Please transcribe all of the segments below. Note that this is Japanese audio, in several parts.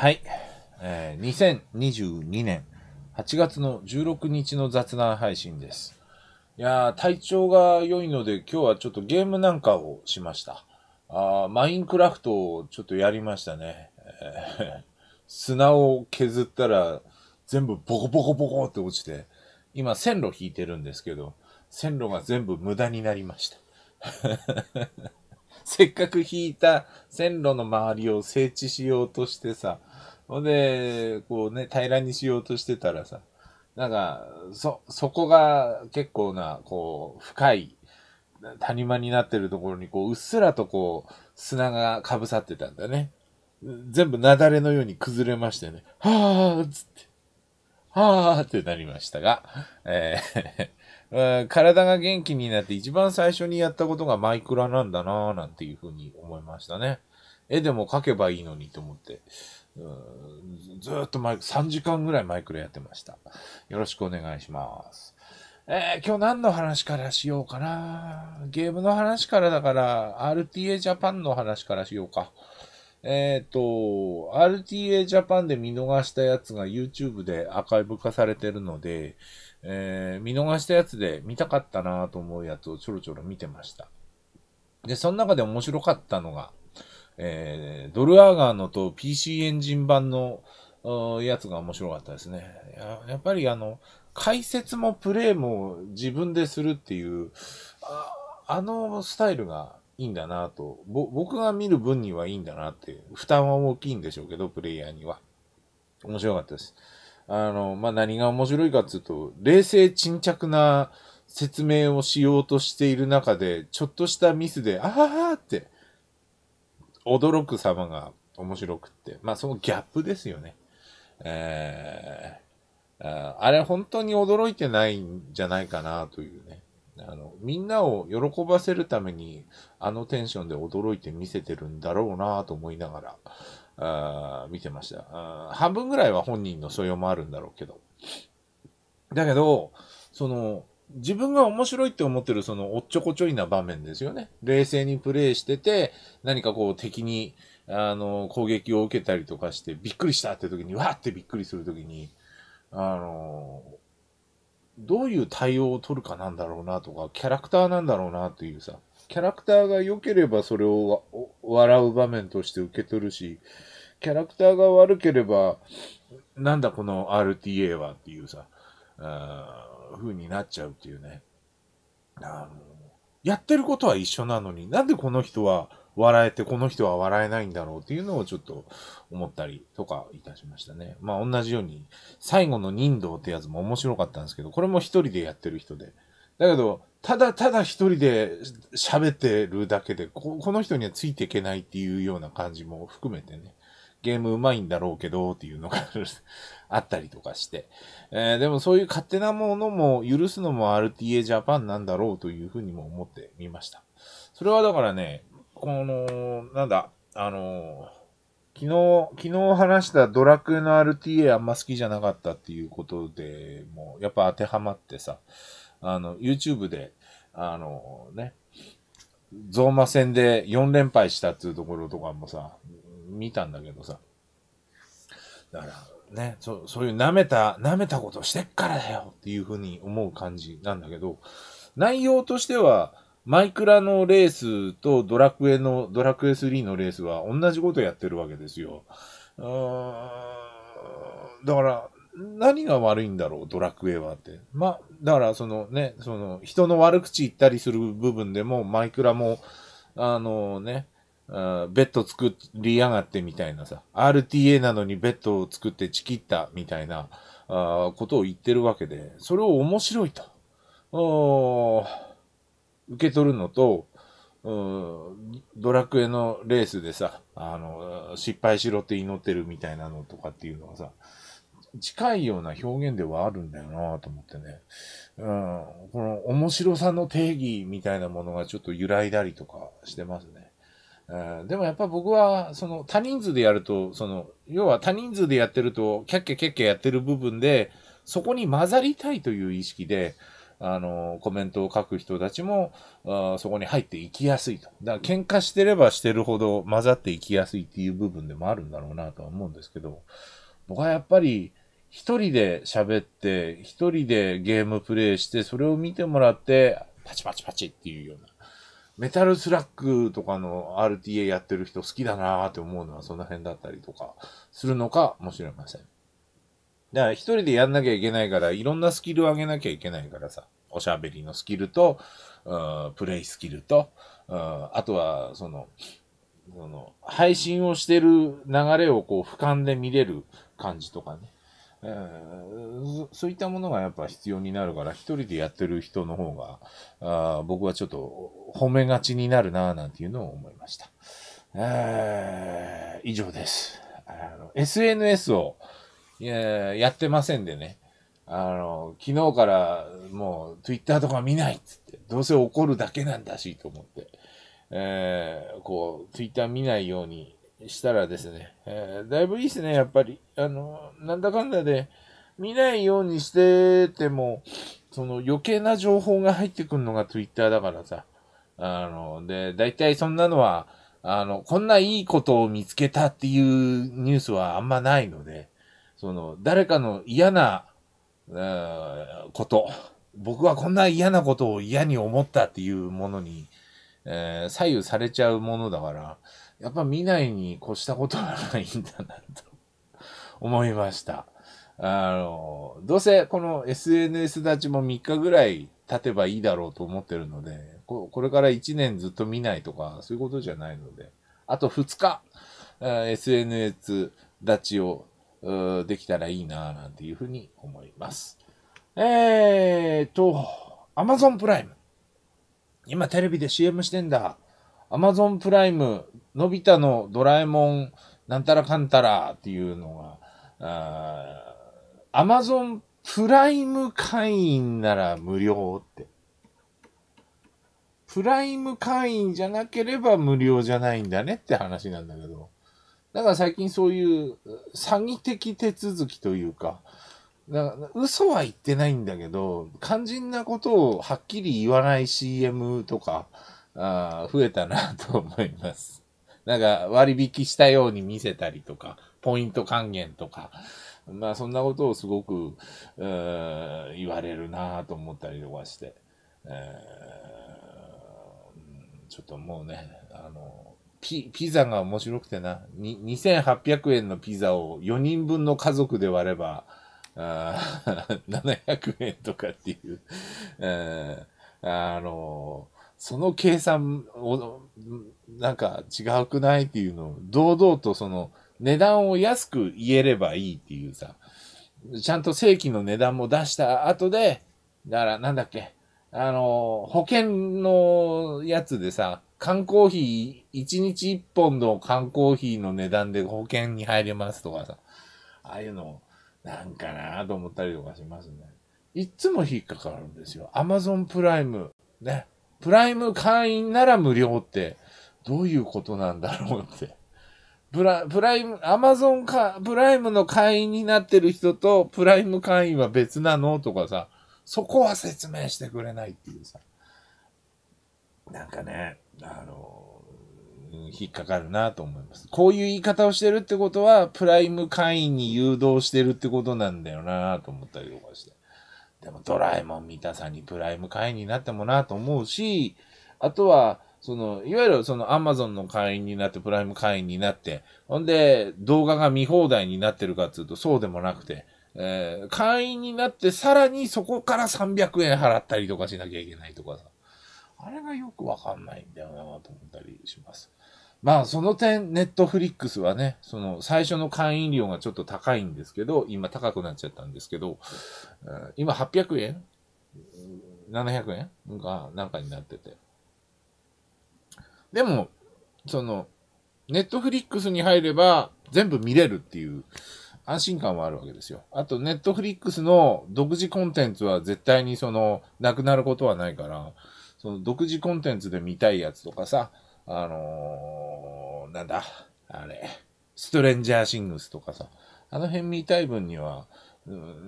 はい。えー、2022年8月の16日の雑談配信です。いやー、体調が良いので今日はちょっとゲームなんかをしました。あマインクラフトをちょっとやりましたね。砂を削ったら全部ボコボコボコって落ちて、今線路引いてるんですけど、線路が全部無駄になりました。せっかく引いた線路の周りを整地しようとしてさ、ほんで、こうね、平らにしようとしてたらさ、なんか、そ、そこが結構な、こう、深い谷間になってるところに、こう、うっすらとこう、砂がかぶさってたんだね。全部雪崩のように崩れましてね、はぁーつって、はぁーってなりましたが、えー 体が元気になって一番最初にやったことがマイクラなんだなぁなんていうふうに思いましたね。絵でも描けばいいのにと思って。ずっとマイク、3時間ぐらいマイクロやってました。よろしくお願いします。えー、今日何の話からしようかな。ゲームの話からだから、RTA ジャパンの話からしようか。えっ、ー、と、RTA ジャパンで見逃したやつが YouTube でアーカイブ化されてるので、えー、見逃したやつで見たかったなと思うやつをちょろちょろ見てました。で、その中で面白かったのが、えー、ドルアーガーのと PC エンジン版のやつが面白かったですねや。やっぱりあの、解説もプレイも自分でするっていう、ああのスタイルがいいんだなと、僕が見る分にはいいんだなって、負担は大きいんでしょうけど、プレイヤーには。面白かったです。あの、まあ、何が面白いかっていうと、冷静沈着な説明をしようとしている中で、ちょっとしたミスで、あははって、驚く様が面白くって、まあそのギャップですよね。えー、あれ本当に驚いてないんじゃないかなというね。あの、みんなを喜ばせるために、あのテンションで驚いて見せてるんだろうなと思いながら、あ見てました半分ぐらいは本人の所要もあるんだろうけど。だけど、その、自分が面白いって思ってるそのおっちょこちょいな場面ですよね。冷静にプレイしてて、何かこう敵に、あの、攻撃を受けたりとかして、びっくりしたって時に、わーってびっくりする時に、あの、どういう対応を取るかなんだろうなとか、キャラクターなんだろうなっていうさ、キャラクターが良ければそれを笑う場面として受け取るし、キャラクターが悪ければ、なんだこの RTA はっていうさ、風になっちゃうっていうね。あの、やってることは一緒なのに、なんでこの人は笑えて、この人は笑えないんだろうっていうのをちょっと思ったりとかいたしましたね。まあ同じように、最後の人道ってやつも面白かったんですけど、これも一人でやってる人で。だけど、ただただ一人で喋ってるだけでこ、この人にはついていけないっていうような感じも含めてね。ゲームうまいんだろうけど、っていうのが あったりとかして。えー、でもそういう勝手なものも許すのも RTA ジャパンなんだろうというふうにも思ってみました。それはだからね、この、なんだ、あの昨日、昨日話したドラクエの RTA あんま好きじゃなかったっていうことで、もうやっぱ当てはまってさ、あの、YouTube で、あのね、ゾーマ戦で4連敗したっていうところとかもさ、見たんだけどさ。だからね、そそういう舐めた、舐めたことしてっからだよっていうふうに思う感じなんだけど、内容としては、マイクラのレースとドラクエの、ドラクエ3のレースは同じことやってるわけですよ。うーん、だから、何が悪いんだろう、ドラクエはって。まあ、だからそのね、その人の悪口言ったりする部分でも、マイクラも、あのね、ベッド作りやがってみたいなさ、RTA なのにベッドを作ってちきったみたいなあことを言ってるわけで、それを面白いと、受け取るのと、ドラクエのレースでさ、あの、失敗しろって祈ってるみたいなのとかっていうのはさ、近いような表現ではあるんだよなと思ってね。うん。この面白さの定義みたいなものがちょっと揺らいだりとかしてますね。うん、でもやっぱ僕は、その、他人数でやると、その、要は他人数でやってると、キャッキャキャッキャやってる部分で、そこに混ざりたいという意識で、あの、コメントを書く人たちも、あそこに入っていきやすいと。だから喧嘩してればしてるほど混ざっていきやすいっていう部分でもあるんだろうなとは思うんですけど、僕はやっぱり、一人で喋って、一人でゲームプレイして、それを見てもらって、パチパチパチっていうような。メタルスラックとかの RTA やってる人好きだなーって思うのはその辺だったりとかするのかもしれません。だから一人でやんなきゃいけないから、いろんなスキルを上げなきゃいけないからさ、おしゃべりのスキルと、プレイスキルと、あとはその、その、配信をしてる流れをこう俯瞰で見れる感じとかね。えそういったものがやっぱ必要になるから、一人でやってる人の方が、あ僕はちょっと褒めがちになるなぁなんていうのを思いました。えー、以上です。あの SNS をややってませんでね。あの、昨日からもう Twitter とか見ないっつって、どうせ怒るだけなんだしと思って、えー、こう Twitter 見ないようにしたらですね、えー、だいぶいいですね、やっぱり。あの、なんだかんだで、見ないようにしてても、その余計な情報が入ってくるのが Twitter だからさ。あの、で、だいたいそんなのは、あの、こんないいことを見つけたっていうニュースはあんまないので、その、誰かの嫌な、こと、僕はこんな嫌なことを嫌に思ったっていうものに、えー、左右されちゃうものだから、やっぱ見ないに越したことはないんだなと思いました。あの、どうせこの SNS 立ちも3日ぐらい経てばいいだろうと思ってるので、ここれから1年ずっと見ないとか、そういうことじゃないので、あと2日、SNS 立ちをできたらいいな、なんていうふうに思います。えーと、Amazon プライム。今テレビで CM してんだ。アマゾンプライム、のび太のドラえもん、なんたらかんたらっていうのが、アマゾンプライム会員なら無料って。プライム会員じゃなければ無料じゃないんだねって話なんだけど。だから最近そういう詐欺的手続きというか、だか嘘は言ってないんだけど、肝心なことをはっきり言わない CM とか、あ増えたなと思います。なんか割引したように見せたりとか、ポイント還元とか、まあそんなことをすごく、言われるなと思ったりとかして、ちょっともうね、あの、ピ、ピザが面白くてな、2800円のピザを4人分の家族で割れば、あ700円とかっていう、あの、その計算を、なんか違くないっていうのを、堂々とその値段を安く言えればいいっていうさ、ちゃんと正規の値段も出した後で、だからなんだっけ、あの、保険のやつでさ、缶コーヒー、1日1本の缶コーヒーの値段で保険に入れますとかさ、ああいうのを、なんかなと思ったりとかしますね。いつも引っかかるんですよ。アマゾンプライム。ね。プライム会員なら無料って、どういうことなんだろうって。プラ、プライム、アマゾンか、プライムの会員になってる人と、プライム会員は別なのとかさ、そこは説明してくれないっていうさ。なんかね、あの、引っかかるなと思います。こういう言い方をしてるってことは、プライム会員に誘導してるってことなんだよなと思ったりとかして。でも、ドラえもん見たさにプライム会員になってもなと思うし、あとは、その、いわゆるそのアマゾンの会員になって、プライム会員になって、ほんで、動画が見放題になってるかっつうと、そうでもなくて、えー、会員になって、さらにそこから300円払ったりとかしなきゃいけないとかさ。あれがよくわかんないんだよなと思ったりします。まあその点、ネットフリックスはね、その最初の会員料がちょっと高いんですけど、今高くなっちゃったんですけど、今800円 ?700 円がなんかになってて。でも、その、ネットフリックスに入れば全部見れるっていう安心感はあるわけですよ。あと、ネットフリックスの独自コンテンツは絶対にその、なくなることはないから、その独自コンテンツで見たいやつとかさ、あのー、なんだ、あれ、ストレンジャーシングスとかさ、あの辺見たい分には、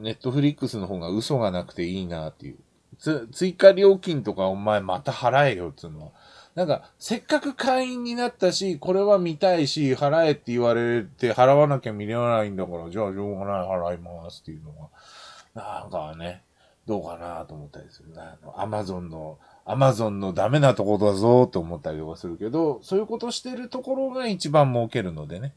ネットフリックスの方が嘘がなくていいなっていう。つ、追加料金とかお前また払えよっつうのは。なんか、せっかく会員になったし、これは見たいし、払えって言われて、払わなきゃ見れないんだから、じゃあ、しょうがない、払いますっていうのが、なんかね、どうかなと思ったりする。あの、アマゾンのアマゾンのダメなとこだぞと思ったりはするけど、そういうことしてるところが一番儲けるのでね。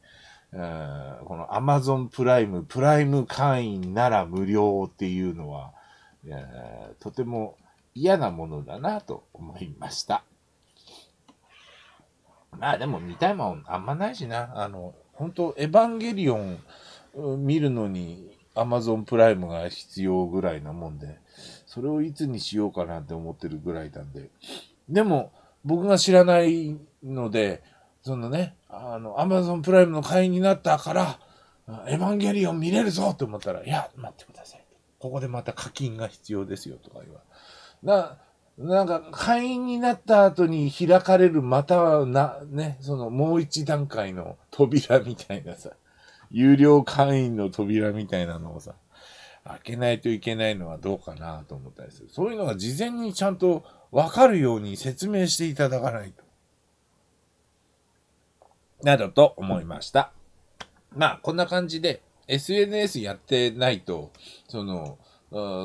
このアマゾンプライム、プライム会員なら無料っていうのは、とても嫌なものだなと思いました。まあでも見たいもんあんまないしな。あの、本当エヴァンゲリオン見るのにアマゾンプライムが必要ぐらいなもんで。それをいつにしようかなって思ってるぐらいなんで。でも、僕が知らないので、そのね、あの、アマゾンプライムの会員になったから、エヴァンゲリオン見れるぞと思ったら、いや、待ってください。ここでまた課金が必要ですよとか言わな、なんか会員になった後に開かれるまたな、ね、そのもう一段階の扉みたいなさ、有料会員の扉みたいなのをさ、開けないといけないのはどうかなと思ったりする。そういうのが事前にちゃんとわかるように説明していただかないと。などと思いました。まあ、こんな感じで SNS やってないと、その、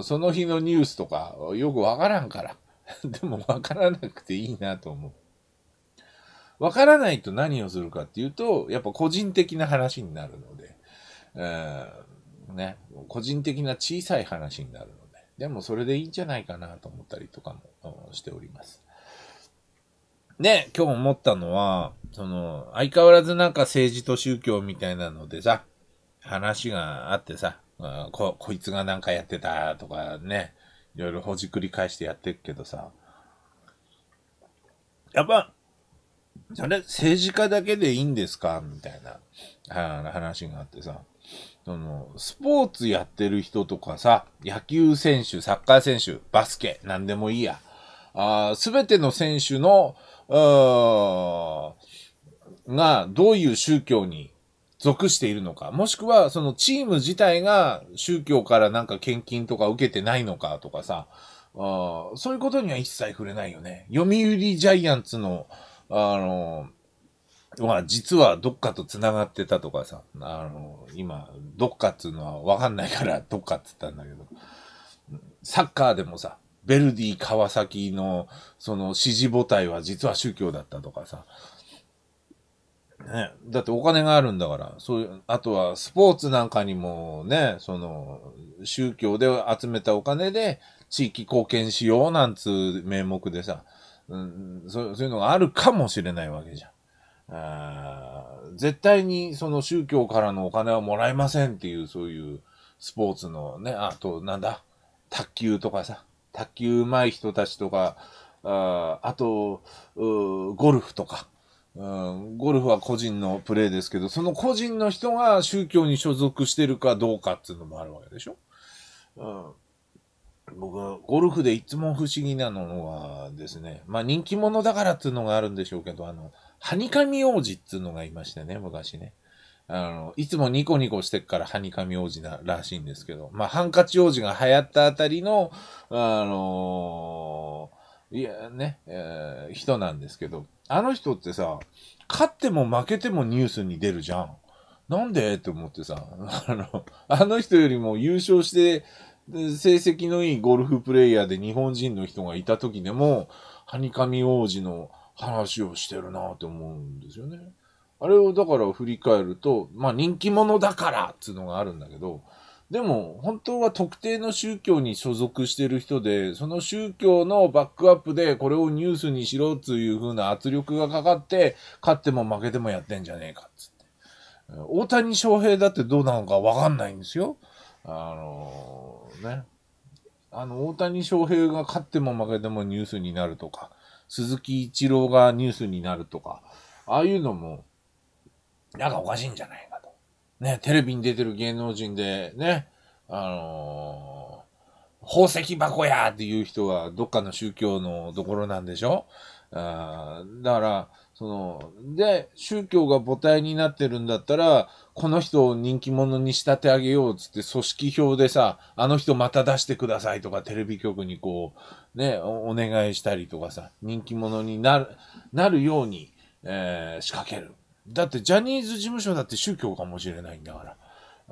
その日のニュースとかよくわからんから。でもわからなくていいなと思う。わからないと何をするかっていうと、やっぱ個人的な話になるので、えー、ね。個人的な小さい話になるので、でもそれでいいんじゃないかなと思ったりとかもしております。で、今日思ったのは、その、相変わらずなんか政治と宗教みたいなのでさ、話があってさ、こ、こいつがなんかやってたとかね、いろいろほじくり返してやってるけどさ、やっぱ、それ政治家だけでいいんですかみたいな話があってさ、その、スポーツやってる人とかさ、野球選手、サッカー選手、バスケ、なんでもいいや。すべての選手の、が、どういう宗教に属しているのか、もしくは、そのチーム自体が宗教からなんか献金とか受けてないのかとかさ、あそういうことには一切触れないよね。読売ジャイアンツの、あのーあ、実はどっかと繋がってたとかさ、あの、今、どっかっつうのはわかんないからどっかっつったんだけど、サッカーでもさ、ベルディ川崎のその支持母体は実は宗教だったとかさ、ね、だってお金があるんだから、そういう、あとはスポーツなんかにもね、その、宗教で集めたお金で地域貢献しようなんつう名目でさ、うん、そうそういうのがあるかもしれないわけじゃん。絶対にその宗教からのお金はもらえませんっていう、そういうスポーツのね、あと、なんだ、卓球とかさ、卓球上手い人たちとか、ああと、ゴルフとか、うん、ゴルフは個人のプレーですけど、その個人の人が宗教に所属してるかどうかっていうのもあるわけでしょ、うん、僕、ゴルフでいつも不思議なのはですね、まあ人気者だからっていうのがあるんでしょうけど、あの、ハニカミ王子っつうのがいましてね、昔ね。あの、いつもニコニコしてっからハニカミ王子ならしいんですけど、まあ、ハンカチ王子が流行ったあたりの、あのー、いや、ね、えー、人なんですけど、あの人ってさ、勝っても負けてもニュースに出るじゃん。なんでって思ってさ、あの、あの人よりも優勝して、成績のいいゴルフプレイヤーで日本人の人がいた時でも、ハニカミ王子の話をしてるなと思うんですよね。あれをだから振り返ると、まあ人気者だからっていうのがあるんだけど、でも本当は特定の宗教に所属してる人で、その宗教のバックアップでこれをニュースにしろっていう風な圧力がかかって、勝っても負けてもやってんじゃねえかっつって。大谷翔平だってどうなのかわかんないんですよ。あのー、ね。あの、大谷翔平が勝っても負けてもニュースになるとか。鈴木一郎がニュースになるとか、ああいうのも、なんかおかしいんじゃないかと。ね、テレビに出てる芸能人で、ね、あのー、宝石箱やっていう人はどっかの宗教のところなんでしょあだから、その、で、宗教が母体になってるんだったら、この人を人気者に仕立て上げようっつって組織票でさ、あの人また出してくださいとかテレビ局にこう、ね、お願いしたりとかさ、人気者になる、なるように、えー、仕掛ける。だってジャニーズ事務所だって宗教かもしれないんだから。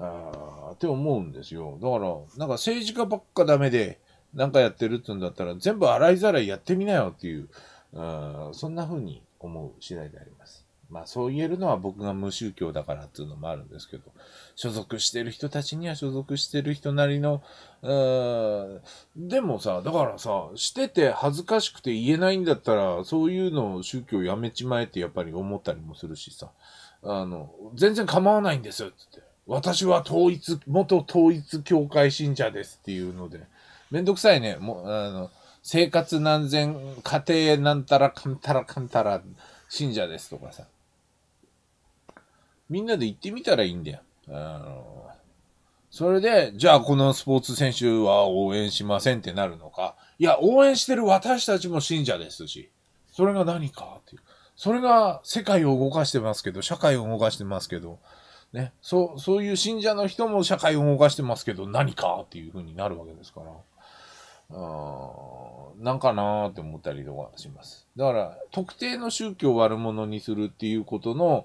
あって思うんですよ。だから、なんか政治家ばっかダメで、なんかやってるって言うんだったら、全部洗いざらいやってみなよっていう、あそんな風に思う次第であります。まあそう言えるのは僕が無宗教だからっていうのもあるんですけど、所属してる人たちには所属してる人なりの、でもさ、だからさ、してて恥ずかしくて言えないんだったら、そういうのを宗教やめちまえってやっぱり思ったりもするしさ、あの、全然構わないんですよって。私は統一、元統一教会信者ですっていうので、めんどくさいね。もう、あの、生活難千家庭なんたらかんたらかんたら、信者ですとかさ。みんなで行ってみたらいいんだよ。それで、じゃあこのスポーツ選手は応援しませんってなるのか。いや、応援してる私たちも信者ですし、それが何かっていう。それが世界を動かしてますけど、社会を動かしてますけど、ね、そう、そういう信者の人も社会を動かしてますけど、何かっていうふうになるわけですから。あなんかなーって思ったりとかします。だから、特定の宗教を悪者にするっていうことの、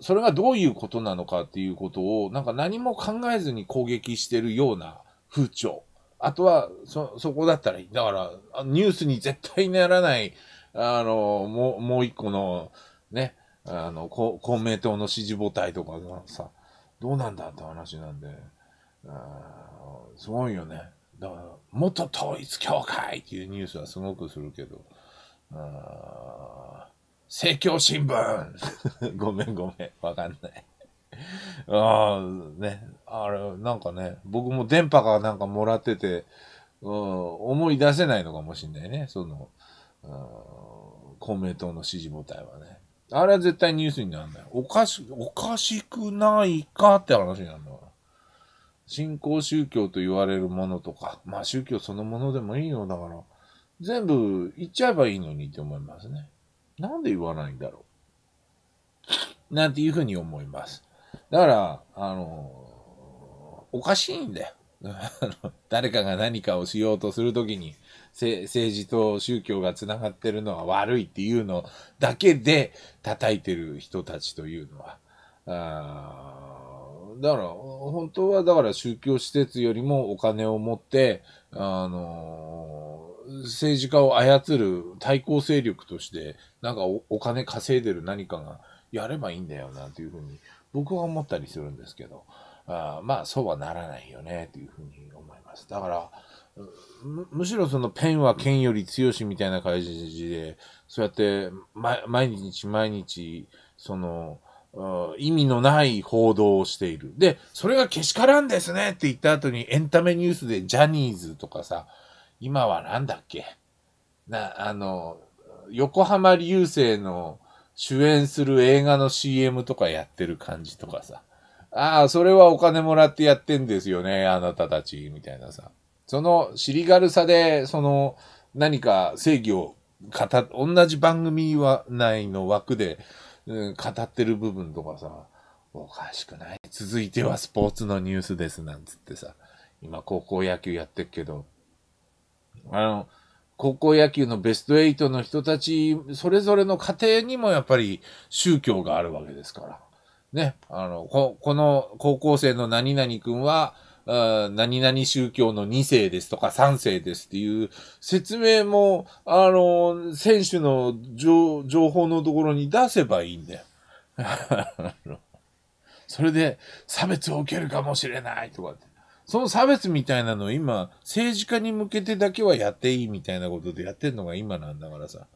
それがどういうことなのかっていうことを、なんか何も考えずに攻撃してるような風潮。あとは、そ、そこだったらいい。だから、ニュースに絶対ならない、あの、もう、もう一個の、ね、あの、公明党の支持母体とかがさ、どうなんだって話なんで、あすごいよね。だから、元統一教会っていうニュースはすごくするけど、政教新聞 ごめんごめん、わかんないああ、ね、あれ、なんかね、僕も電波がなんかもらってて、うん、思い出せないのかもしんないね、その、うん、公明党の支持母体はね。あれは絶対ニュースにならない。おかし、おかしくないかって話になるの。信仰宗教と言われるものとか、まあ宗教そのものでもいいのだから、全部言っちゃえばいいのにって思いますね。なんで言わないんだろう。なんていうふうに思います。だから、あの、おかしいんだよ。誰かが何かをしようとするときに、政治と宗教がつながってるのは悪いっていうのだけで叩いてる人たちというのは、だから、本当はだから宗教施設よりもお金を持って、あのー、政治家を操る対抗勢力として、なんかお金稼いでる何かがやればいいんだよな、というふうに僕は思ったりするんですけど、あまあそうはならないよね、というふうに思います。だから、むむしろそのペンは剣より強しみたいな感じで、そうやって、ま、毎日毎日、その、意味のない報道をしている。で、それがけしからんですねって言った後にエンタメニュースでジャニーズとかさ、今はなんだっけな、あの、横浜流星の主演する映画の CM とかやってる感じとかさ、ああ、それはお金もらってやってんですよね、あなたたち、みたいなさ。その尻軽さで、その何か正義を語、同じ番組はないの枠で、うん、語ってる部分とかさ、おかしくない続いてはスポーツのニュースですなんつってさ、今高校野球やってるけど、あの、高校野球のベスト8の人たち、それぞれの家庭にもやっぱり宗教があるわけですから。ね、あの、こ、この高校生の何々くんは、あ何々宗教の2世ですとか3世ですっていう説明も、あの、選手の情報のところに出せばいいんだよ。それで差別を受けるかもしれないとかって。その差別みたいなのを今、政治家に向けてだけはやっていいみたいなことでやってんのが今なんだからさ、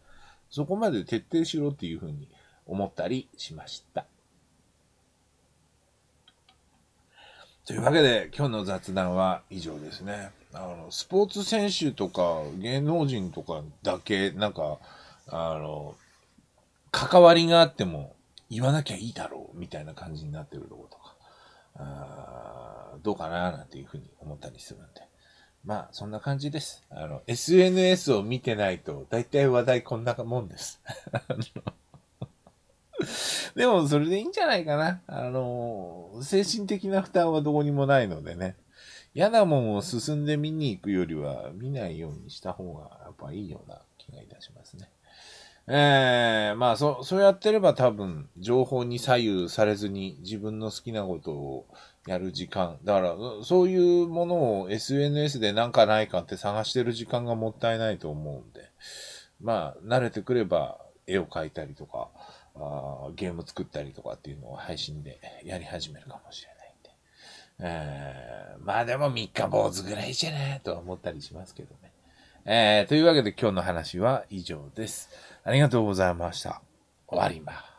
そこまで徹底しろっていうふうに思ったりしました。というわけで今日の雑談は以上ですね。あのスポーツ選手とか芸能人とかだけなんかあの関わりがあっても言わなきゃいいだろうみたいな感じになってるとことかあどうかななんていうふうに思ったりするんでまあそんな感じですあの SNS を見てないと大体話題こんなもんです。でも、それでいいんじゃないかな。あの、精神的な負担はどこにもないのでね。嫌なもんを進んで見に行くよりは、見ないようにした方が、やっぱいいような気がいたしますね。ええー、まあ、そ、そうやってれば多分、情報に左右されずに自分の好きなことをやる時間。だから、そういうものを SNS でなんかないかって探してる時間がもったいないと思うんで、まあ、慣れてくれば絵を描いたりとか、あゲーム作ったりとかっていうのを配信でやり始めるかもしれないんで。えー、まあでも三日坊主ぐらいじゃねとは思ったりしますけどね。えー、というわけで今日の話は以上です。ありがとうございました。終わります。